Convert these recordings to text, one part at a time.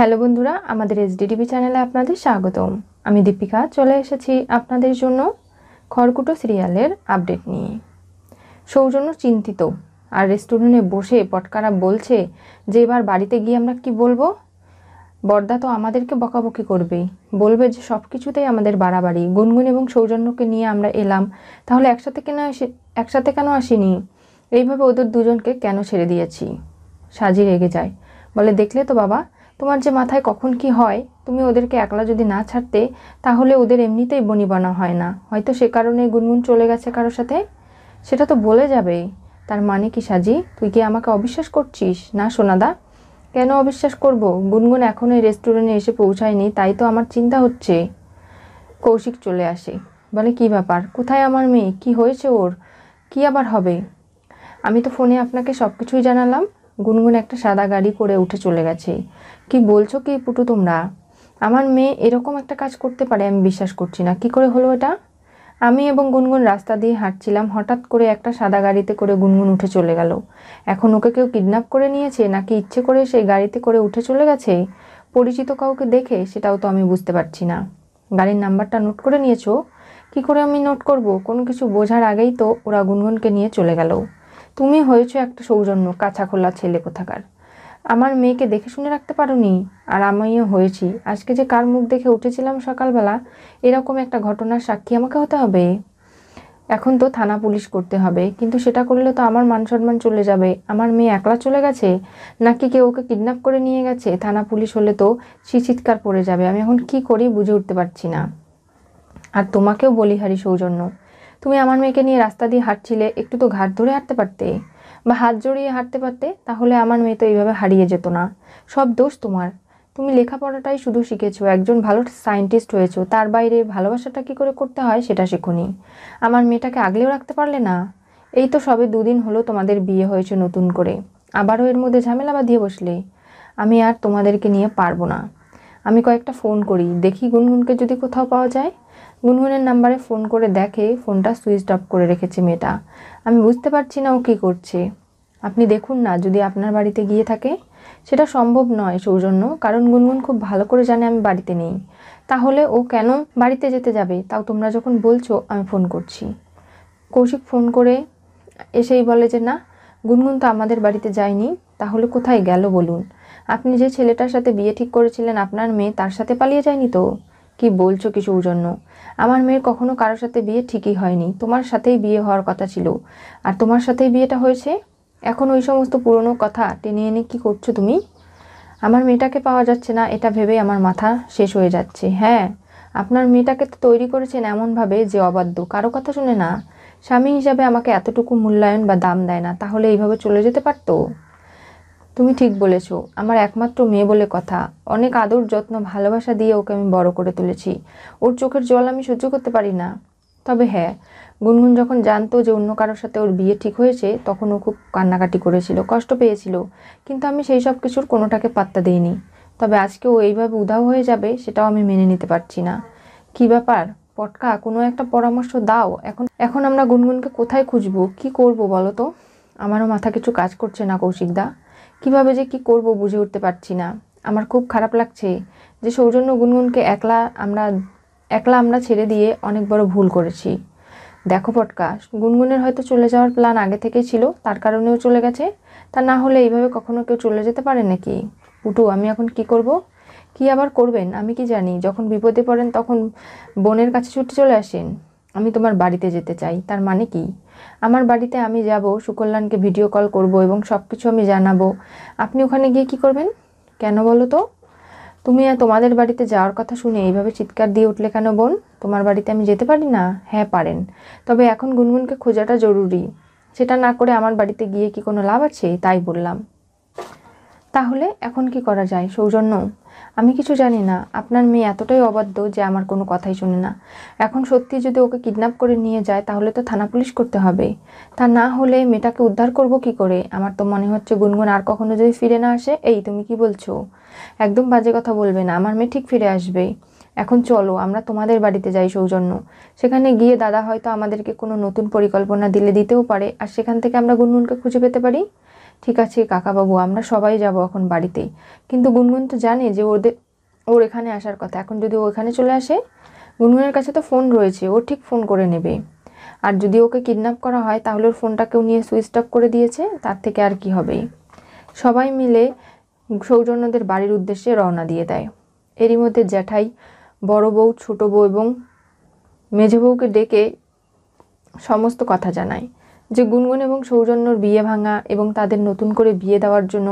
hello বন্ধুরা আমাদের SDTV চ্যানেলে আপনাদের স্বাগতম আমি দীপিকা চলে এসেছি আপনাদের জন্য খড়কুটো সিরিয়ালের আপডেট নিয়ে সৌজন্য চিন্তিত আর রেস্টুরেন্টে বসে পটকারা বলছে যে এবার বাড়িতে গিয়ে আমরা কি বলবো বর্দা তো আমাদেরকে বকাবকি করবেই বলবে যে সব কিছুতেই আমাদের বাড়াবাড়ি গুনগুন এবং সৌজন্যকে নিয়ে আমরা এলাম তাহলে একসাথে কেন এসে একসাথে কেন আসিনি এইভাবে ওদের দুজনকে কেন ছেড়ে দিয়েছি সাজি রেগে যায় বলে দেখলে তো বাবা তোমার যে মাথায় কখন কি হয় তুমি ওদেরকে একলা যদি না ছাড়তে তাহলে ওদের এমনিতেই বানা হয় না হয়তো সে কারণে গুনগুন চলে গেছে কারোর সাথে সেটা তো বলে যাবে তার মানে কি সাজি তুই কি আমাকে অবিশ্বাস করছিস না সোনাদা কেন অবিশ্বাস করব গুনগুন এখন এই রেস্টুরেন্টে এসে পৌঁছায়নি তাই তো আমার চিন্তা হচ্ছে কৌশিক চলে আসে বলে কি ব্যাপার কোথায় আমার মেয়ে কি হয়েছে ওর কি আবার হবে আমি তো ফোনে আপনাকে সব কিছুই জানালাম গুনগুন একটা সাদা গাড়ি করে উঠে চলে গেছে কি বলছো কি পুটু তোমরা আমার মেয়ে এরকম একটা কাজ করতে পারে আমি বিশ্বাস করছি না কি করে হলো এটা আমি এবং গুনগুন রাস্তা দিয়ে হাঁটছিলাম হঠাৎ করে একটা সাদা গাড়িতে করে গুনগুন উঠে চলে গেল এখন ওকে কেউ কিডন্যাপ করে নিয়েছে নাকি ইচ্ছে করে সেই গাড়িতে করে উঠে চলে গেছে পরিচিত কাউকে দেখে সেটাও তো আমি বুঝতে পারছি না গাড়ির নাম্বারটা নোট করে নিয়েছো কি করে আমি নোট করব কোনো কিছু বোঝার আগেই তো ওরা গুনগুনকে নিয়ে চলে গেল তুমি হয়েছো একটা সৌজন্য কাঁচা খোলা ছেলে কোথাকার আমার মেয়েকে দেখে শুনে রাখতে পারোনি আর আমিও হয়েছি আজকে যে কার মুখ দেখে উঠেছিলাম সকালবেলা এরকম একটা ঘটনার সাক্ষী আমাকে হতে হবে এখন তো থানা পুলিশ করতে হবে কিন্তু সেটা করলে তো আমার মান সম্মান চলে যাবে আমার মেয়ে একলা চলে গেছে নাকি কেউ ওকে কিডন্যাপ করে নিয়ে গেছে থানা পুলিশ হলে তো চিৎকার পড়ে যাবে আমি এখন কি করি বুঝে উঠতে পারছি না আর তোমাকেও বলিহারি সৌজন্য তুমি আমার মেয়েকে নিয়ে রাস্তা দিয়ে হাঁটছিলে একটু তো ঘাট ধরে হাঁটতে পারতে বা হাত জড়িয়ে হাঁটতে পারতে তাহলে আমার মেয়ে তো এইভাবে হারিয়ে যেত না সব দোষ তোমার তুমি লেখাপড়াটাই শুধু শিখেছো একজন ভালো সায়েন্টিস্ট হয়েছো তার বাইরে ভালোবাসাটা কী করে করতে হয় সেটা শিখুনি আমার মেয়েটাকে আগলেও রাখতে পারলে না এই তো সবে দুদিন হলো তোমাদের বিয়ে হয়েছে নতুন করে আবারও এর মধ্যে ঝামেলা বাঁধিয়ে বসলে আমি আর তোমাদেরকে নিয়ে পারবো না আমি কয়েকটা ফোন করি দেখি গুনগুনকে যদি কোথাও পাওয়া যায় গুনগুনের নাম্বারে ফোন করে দেখে ফোনটা সুইচ অফ করে রেখেছে মেয়েটা আমি বুঝতে পারছি না ও কী করছে আপনি দেখুন না যদি আপনার বাড়িতে গিয়ে থাকে সেটা সম্ভব নয় সৌজন্য কারণ গুনগুন খুব ভালো করে জানে আমি বাড়িতে নেই তাহলে ও কেন বাড়িতে যেতে যাবে তাও তোমরা যখন বলছো আমি ফোন করছি কৌশিক ফোন করে এসেই বলে যে না গুনগুন তো আমাদের বাড়িতে যায়নি তাহলে কোথায় গেল বলুন আপনি যে ছেলেটার সাথে বিয়ে ঠিক করেছিলেন আপনার মেয়ে তার সাথে পালিয়ে যায়নি তো কি বলছো কিছুর জন্য আমার মেয়ের কখনো কারোর সাথে বিয়ে ঠিকই হয়নি তোমার সাথেই বিয়ে হওয়ার কথা ছিল আর তোমার সাথেই বিয়েটা হয়েছে এখন ওই সমস্ত পুরনো কথা টেনে এনে কি করছো তুমি আমার মেয়েটাকে পাওয়া যাচ্ছে না এটা ভেবে আমার মাথা শেষ হয়ে যাচ্ছে হ্যাঁ আপনার মেয়েটাকে তো তৈরি করেছেন এমনভাবে যে অবাধ্য কারো কথা শুনে না স্বামী হিসাবে আমাকে এতটুকু মূল্যায়ন বা দাম দেয় না তাহলে এইভাবে চলে যেতে পারতো তুমি ঠিক বলেছ আমার একমাত্র মেয়ে বলে কথা অনেক আদর যত্ন ভালোবাসা দিয়ে ওকে আমি বড় করে তুলেছি ওর চোখের জল আমি সহ্য করতে পারি না তবে হ্যাঁ গুনগুন যখন জানতো যে অন্য কারোর সাথে ওর বিয়ে ঠিক হয়েছে তখন ও খুব কান্নাকাটি করেছিল কষ্ট পেয়েছিল কিন্তু আমি সেই সব কিছুর কোনোটাকে পাত্তা দিইনি তবে আজকে ও এইভাবে উধাও হয়ে যাবে সেটাও আমি মেনে নিতে পারছি না কি ব্যাপার পটকা কোনো একটা পরামর্শ দাও এখন এখন আমরা গুনগুনকে কোথায় খুঁজবো কি করব বলো তো আমারও মাথা কিছু কাজ করছে না কৌশিকদা কিভাবে যে কি করব বুঝে উঠতে পারছি না আমার খুব খারাপ লাগছে যে সৌজন্য গুনগুনকে একলা আমরা একলা আমরা ছেড়ে দিয়ে অনেক বড় ভুল করেছি দেখো পটকা গুনগুনের হয়তো চলে যাওয়ার প্ল্যান আগে থেকেই ছিল তার কারণেও চলে গেছে তা না হলে এইভাবে কখনো কেউ চলে যেতে পারে নাকি পুটু আমি এখন কি করব কি আবার করবেন আমি কি জানি যখন বিপদে পড়েন তখন বোনের কাছে ছুটি চলে আসেন আমি তোমার বাড়িতে যেতে চাই তার মানে কি আমার বাড়িতে আমি যাব সুকল্যাণকে ভিডিও কল করব এবং সব কিছু আমি জানাবো আপনি ওখানে গিয়ে কি করবেন কেন বলো তো তুমি তোমাদের বাড়িতে যাওয়ার কথা শুনে এইভাবে চিৎকার দিয়ে উঠলে কেন বোন তোমার বাড়িতে আমি যেতে পারি না হ্যাঁ পারেন তবে এখন গুনগুনকে খোঁজাটা জরুরি সেটা না করে আমার বাড়িতে গিয়ে কি কোনো লাভ আছে তাই বললাম তাহলে এখন কি করা যায় সৌজন্য আমি কিছু জানি না আপনার মেয়ে এতটাই অবাধ্য যে আমার কোনো কথাই শুনে না এখন সত্যি যদি ওকে কিডন্যাপ করে নিয়ে যায় তাহলে তো থানা পুলিশ করতে হবে তা না হলে মেয়েটাকে উদ্ধার করব কি করে আমার তো মনে হচ্ছে গুনগুন আর কখনো যদি ফিরে না আসে এই তুমি কি বলছো একদম বাজে কথা বলবে না আমার মেয়ে ঠিক ফিরে আসবে এখন চলো আমরা তোমাদের বাড়িতে যাই সৌজন্য সেখানে গিয়ে দাদা হয়তো আমাদেরকে কোনো নতুন পরিকল্পনা দিলে দিতেও পারে আর সেখান থেকে আমরা গুনগুনকে খুঁজে পেতে পারি ঠিক আছে কাকাবাবু আমরা সবাই যাব এখন বাড়িতেই কিন্তু গুনগুন তো জানে যে ওদের ওর এখানে আসার কথা এখন যদি ও এখানে চলে আসে গুনগুনের কাছে তো ফোন রয়েছে ও ঠিক ফোন করে নেবে আর যদি ওকে কিডন্যাপ করা হয় তাহলে ওর ফোনটা কেউ নিয়ে সুইচ অফ করে দিয়েছে তার থেকে আর কি হবে সবাই মিলে সৌজন্যদের বাড়ির উদ্দেশ্যে রওনা দিয়ে দেয় এরই মধ্যে জ্যাঠাই বড় বউ ছোটো বউ এবং মেঝে বউকে ডেকে সমস্ত কথা জানায় যে গুনগুন এবং সৌজন্যর বিয়ে ভাঙা এবং তাদের নতুন করে বিয়ে দেওয়ার জন্য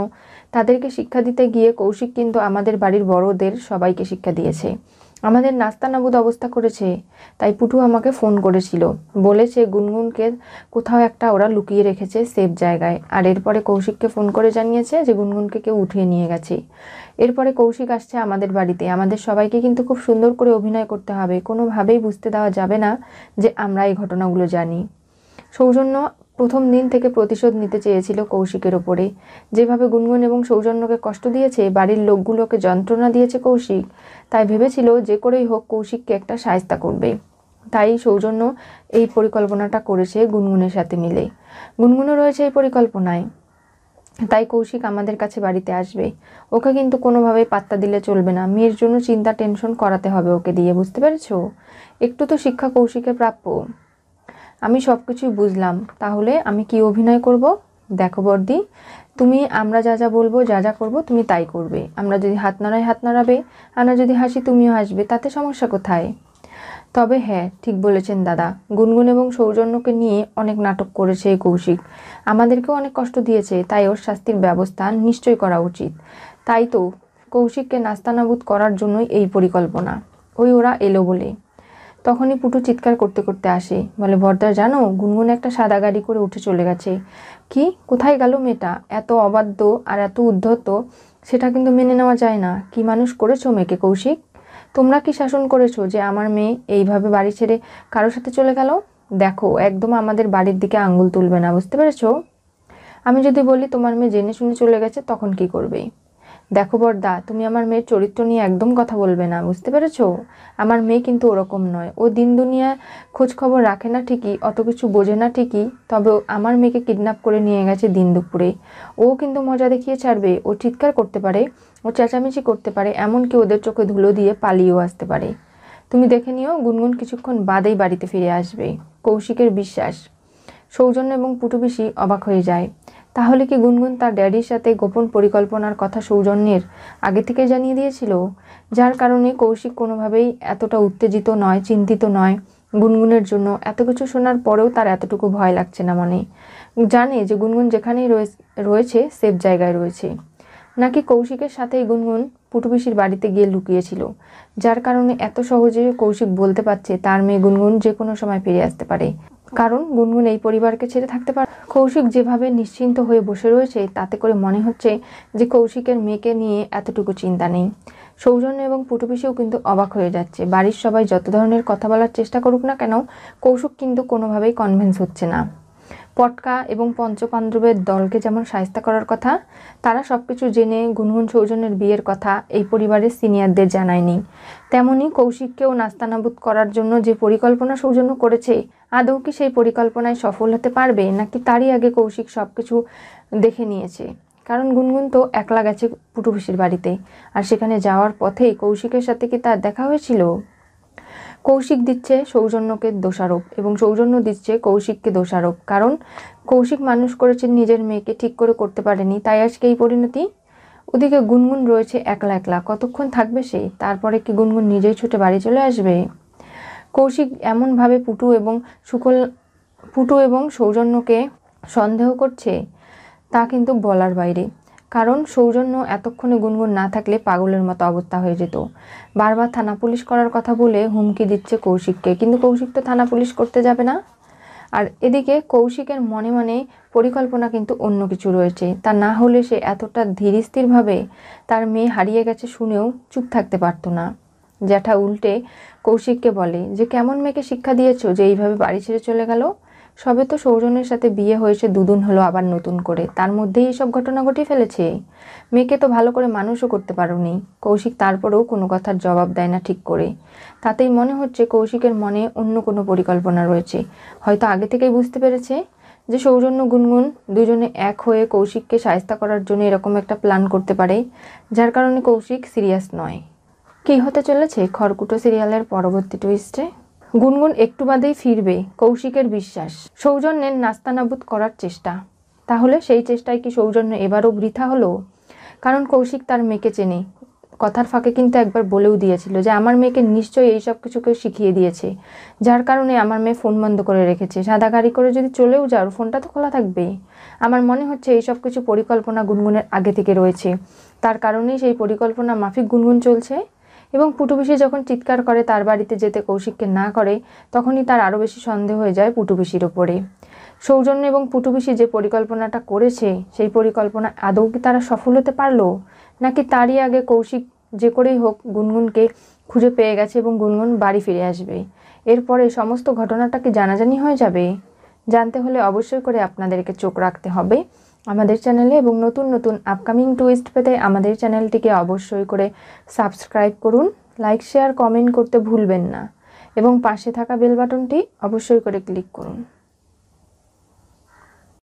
তাদেরকে শিক্ষা দিতে গিয়ে কৌশিক কিন্তু আমাদের বাড়ির বড়দের সবাইকে শিক্ষা দিয়েছে আমাদের নাস্তা নাবুদ অবস্থা করেছে তাই পুটু আমাকে ফোন করেছিল বলেছে গুনগুনকে কোথাও একটা ওরা লুকিয়ে রেখেছে সেফ জায়গায় আর এরপরে কৌশিককে ফোন করে জানিয়েছে যে গুনগুনকে কেউ উঠিয়ে নিয়ে গেছে এরপরে কৌশিক আসছে আমাদের বাড়িতে আমাদের সবাইকে কিন্তু খুব সুন্দর করে অভিনয় করতে হবে কোনোভাবেই বুঝতে দেওয়া যাবে না যে আমরা এই ঘটনাগুলো জানি সৌজন্য প্রথম দিন থেকে প্রতিশোধ নিতে চেয়েছিল কৌশিকের ওপরে যেভাবে গুনগুন এবং সৌজন্যকে কষ্ট দিয়েছে বাড়ির লোকগুলোকে যন্ত্রণা দিয়েছে কৌশিক তাই ভেবেছিল যে করেই হোক কৌশিককে একটা সায়স্তা করবে তাই সৌজন্য এই পরিকল্পনাটা করেছে গুনগুনের সাথে মিলে গুনগুনও রয়েছে এই পরিকল্পনায় তাই কৌশিক আমাদের কাছে বাড়িতে আসবে ওকে কিন্তু কোনোভাবেই পাত্তা দিলে চলবে না মেয়ের জন্য চিন্তা টেনশন করাতে হবে ওকে দিয়ে বুঝতে পেরেছ একটু তো শিক্ষা কৌশিকের প্রাপ্য আমি সব কিছুই বুঝলাম তাহলে আমি কি অভিনয় করব দেখো বর্দি তুমি আমরা যা যা বলবো যা যা করবো তুমি তাই করবে আমরা যদি হাত নাড়াই হাত নাড়াবে আমরা যদি হাসি তুমিও হাসবে তাতে সমস্যা কোথায় তবে হ্যাঁ ঠিক বলেছেন দাদা গুনগুন এবং সৌজন্যকে নিয়ে অনেক নাটক করেছে এই কৌশিক আমাদেরকেও অনেক কষ্ট দিয়েছে তাই ওর শাস্তির ব্যবস্থা নিশ্চয় করা উচিত তাই তো কৌশিককে নাস্তানাবুদ করার জন্যই এই পরিকল্পনা ওই ওরা এলো বলে তখনই পুটু চিৎকার করতে করতে আসে বলে বর্দার জানো গুনগুন একটা সাদা গাড়ি করে উঠে চলে গেছে কি কোথায় গেল মেয়েটা এত অবাধ্য আর এত উদ্ধত সেটা কিন্তু মেনে নেওয়া যায় না কি মানুষ করেছো মেয়েকে কৌশিক তোমরা কি শাসন করেছো যে আমার মেয়ে এইভাবে বাড়ি ছেড়ে কারোর সাথে চলে গেল দেখো একদম আমাদের বাড়ির দিকে আঙ্গুল তুলবে না বুঝতে পেরেছো আমি যদি বলি তোমার মেয়ে জেনে শুনে চলে গেছে তখন কি করবে দেখো বর্দা তুমি আমার মেয়ের চরিত্র নিয়ে একদম কথা বলবে না বুঝতে পেরেছ আমার মেয়ে কিন্তু ওরকম নয় ও দিন দুনিয়া খোঁজ খবর রাখে না ঠিকই অত কিছু বোঝে না ঠিকই তবে আমার মেয়েকে কিডন্যাপ করে নিয়ে গেছে দিন দুপুরে ও কিন্তু মজা দেখিয়ে ছাড়বে ও চিৎকার করতে পারে ও চেঁচামেচি করতে পারে এমনকি ওদের চোখে ধুলো দিয়ে পালিয়েও আসতে পারে তুমি দেখে নিও গুনগুন কিছুক্ষণ বাদেই বাড়িতে ফিরে আসবে কৌশিকের বিশ্বাস সৌজন্য এবং পুটুবিশি অবাক হয়ে যায় তাহলে কি গুনগুন তার ড্যাডির সাথে গোপন পরিকল্পনার কথা সৌজন্যের আগে থেকে জানিয়ে দিয়েছিল যার কারণে কৌশিক কোনোভাবেই এতটা উত্তেজিত নয় চিন্তিত নয় গুনগুনের জন্য এত কিছু শোনার পরেও তার এতটুকু ভয় লাগছে না মনে জানে যে গুনগুন যেখানেই রয়েছে সেফ জায়গায় রয়েছে নাকি কৌশিকের সাথেই গুনগুন পুটুপিসির বাড়িতে গিয়ে লুকিয়েছিল যার কারণে এত সহজে কৌশিক বলতে পারছে তার মেয়ে গুনগুন যে কোনো সময় ফিরে আসতে পারে কারণ গুনগুন এই পরিবারকে ছেড়ে থাকতে পারে কৌশিক যেভাবে নিশ্চিন্ত হয়ে বসে রয়েছে তাতে করে মনে হচ্ছে যে কৌশিকের মেয়েকে নিয়ে এতটুকু চিন্তা নেই সৌজন্য এবং পুটুপিসেও কিন্তু অবাক হয়ে যাচ্ছে বাড়ির সবাই যত ধরনের কথা বলার চেষ্টা করুক না কেন কৌশিক কিন্তু কোনোভাবেই কনভিন্স হচ্ছে না পটকা এবং পঞ্চপাণ্ডবের দলকে যেমন সায়স্তা করার কথা তারা সব কিছু জেনে গুনগুন সৌজন্যের বিয়ের কথা এই পরিবারের সিনিয়রদের জানায়নি তেমনি কৌশিককেও নাস্তানাবুদ করার জন্য যে পরিকল্পনা সৌজন্য করেছে আদৌ কি সেই পরিকল্পনায় সফল হতে পারবে নাকি তারই আগে কৌশিক সব কিছু দেখে নিয়েছে কারণ গুনগুন তো একলা গেছে পুটুভিসির বাড়িতে আর সেখানে যাওয়ার পথেই কৌশিকের সাথে কি তার দেখা হয়েছিল কৌশিক দিচ্ছে সৌজন্যকে দোষারোপ এবং সৌজন্য দিচ্ছে কৌশিককে দোষারোপ কারণ কৌশিক মানুষ করেছেন নিজের মেয়েকে ঠিক করে করতে পারেনি তাই আজকে এই পরিণতি ওদিকে গুনগুন রয়েছে একলা একলা কতক্ষণ থাকবে সে তারপরে কি গুনগুন নিজেই ছুটে বাড়ি চলে আসবে কৌশিক এমনভাবে পুটু এবং সুকল পুটু এবং সৌজন্যকে সন্দেহ করছে তা কিন্তু বলার বাইরে কারণ সৌজন্য এতক্ষণে গুনগুন না থাকলে পাগলের মতো অবস্থা হয়ে যেত বারবার থানা পুলিশ করার কথা বলে হুমকি দিচ্ছে কৌশিককে কিন্তু কৌশিক তো থানা পুলিশ করতে যাবে না আর এদিকে কৌশিকের মনে মনে পরিকল্পনা কিন্তু অন্য কিছু রয়েছে তা না হলে সে এতটা ধীরস্থিরভাবে তার মেয়ে হারিয়ে গেছে শুনেও চুপ থাকতে পারতো না জ্যাঠা উল্টে কৌশিককে বলে যে কেমন মেয়েকে শিক্ষা দিয়েছ যে এইভাবে বাড়ি ছেড়ে চলে গেল সবে তো সৌজনের সাথে বিয়ে হয়েছে দুদিন হলো আবার নতুন করে তার মধ্যেই এসব ঘটনা ঘটিয়ে ফেলেছে মেয়েকে তো ভালো করে মানুষও করতে পারোনি কৌশিক তারপরেও কোনো কথার জবাব দেয় না ঠিক করে তাতেই মনে হচ্ছে কৌশিকের মনে অন্য কোনো পরিকল্পনা রয়েছে হয়তো আগে থেকেই বুঝতে পেরেছে যে সৌজন্য গুনগুন দুজনে এক হয়ে কৌশিককে সায়স্তা করার জন্য এরকম একটা প্ল্যান করতে পারে যার কারণে কৌশিক সিরিয়াস নয় কী হতে চলেছে খড়কুটো সিরিয়ালের পরবর্তী টুইস্টে গুনগুন একটু বাদেই ফিরবে কৌশিকের বিশ্বাস সৌজন্যের নাস্তানাবুদ করার চেষ্টা তাহলে সেই চেষ্টায় কি সৌজন্য এবারও বৃথা হলো কারণ কৌশিক তার মেয়েকে চেনে কথার ফাঁকে কিন্তু একবার বলেও দিয়েছিল যে আমার মেয়েকে নিশ্চয়ই এই সব কিছুকে শিখিয়ে দিয়েছে যার কারণে আমার মেয়ে ফোন বন্ধ করে রেখেছে সাদা গাড়ি করে যদি চলেও যাও ফোনটা তো খোলা থাকবেই আমার মনে হচ্ছে এই সব কিছু পরিকল্পনা গুনগুনের আগে থেকে রয়েছে তার কারণেই সেই পরিকল্পনা মাফিক গুনগুন চলছে এবং পুটুবিশি যখন চিৎকার করে তার বাড়িতে যেতে কৌশিককে না করে তখনই তার আরও বেশি সন্দেহ হয়ে যায় পুটুবিশির ওপরে সৌজন্য এবং পুটুবিশি যে পরিকল্পনাটা করেছে সেই পরিকল্পনা আদৌ কি তারা সফল হতে পারল নাকি তারই আগে কৌশিক যে করেই হোক গুনগুনকে খুঁজে পেয়ে গেছে এবং গুনগুন বাড়ি ফিরে আসবে এরপরে সমস্ত ঘটনাটা কি জানাজানি হয়ে যাবে জানতে হলে অবশ্যই করে আপনাদেরকে চোখ রাখতে হবে আমাদের চ্যানেলে এবং নতুন নতুন আপকামিং টুইস্ট পেতে আমাদের চ্যানেলটিকে অবশ্যই করে সাবস্ক্রাইব করুন লাইক শেয়ার কমেন্ট করতে ভুলবেন না এবং পাশে থাকা বেল বাটনটি অবশ্যই করে ক্লিক করুন